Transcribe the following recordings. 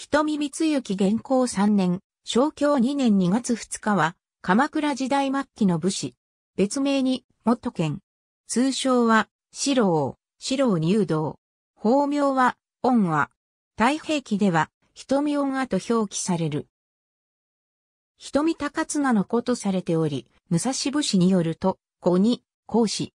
瞳光行元寇3年、正教2年2月2日は、鎌倉時代末期の武士。別名に、元剣。通称は、四郎、四郎入道。法名は、恩和。太平記では、瞳恩和と表記される。瞳高綱の子とされており、武蔵武士によると、子に、孔子。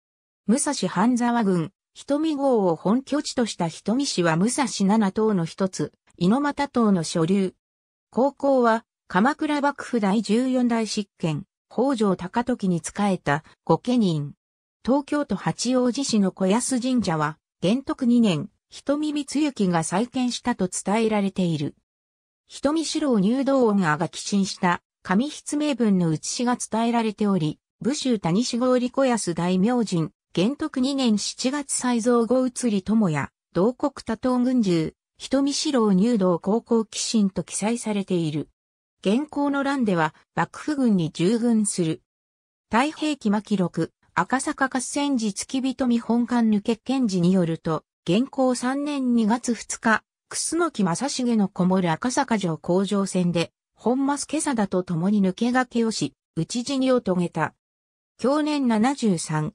武蔵半沢軍、瞳号を本拠地とした瞳氏は武蔵七党の一つ、猪俣島の所流。高校は、鎌倉幕府第14代執権、北条高時に仕えた御家人。東京都八王子市の小安神社は、元徳2年、瞳光行が再建したと伝えられている。瞳四郎入道音が寄進した紙筆名文の写しが伝えられており、武州谷志郷小安大明神、元徳2年7月再造後移り友や、同国多党軍従、人見四郎入道高校鬼神と記載されている。現行の欄では幕府軍に従軍する。太平記末録、赤坂合戦時月人見本館抜け検事によると、現行3年2月2日、楠木正重のこもる赤坂城工場戦で、本間助だと共に抜け駆けをし、討ち死にを遂げた。去年73。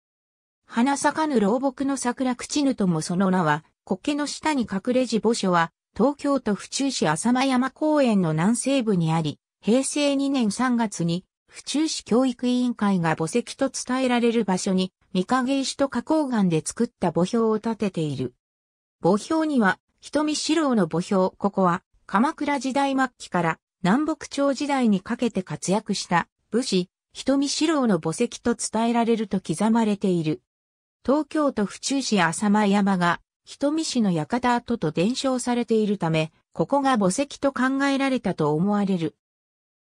花咲かぬ老木の桜口ぬともその名は、苔の下に隠れ地墓所は、東京都府中市浅間山公園の南西部にあり、平成2年3月に、府中市教育委員会が墓石と伝えられる場所に、三影石と花崗岩で作った墓標を建てている。墓標には、人見四郎の墓標、ここは、鎌倉時代末期から南北朝時代にかけて活躍した武士、人見四郎の墓石と伝えられると刻まれている。東京都府中市浅間山が人見氏の館跡と伝承されているため、ここが墓石と考えられたと思われる。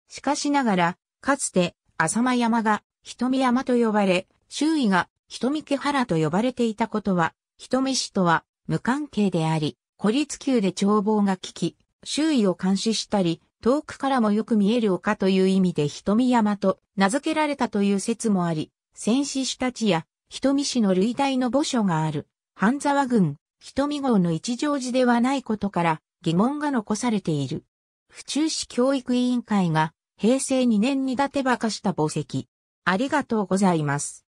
しかしながら、かつて、浅間山が、人見山と呼ばれ、周囲が、人見家原と呼ばれていたことは、人見氏とは、無関係であり、孤立級で眺望が利き、周囲を監視したり、遠くからもよく見える丘という意味で人見山と名付けられたという説もあり、戦死した地や人見市の類大の墓所がある、半沢郡瞳号の一乗寺ではないことから疑問が残されている。府中市教育委員会が平成2年に立てばかした墓石。ありがとうございます。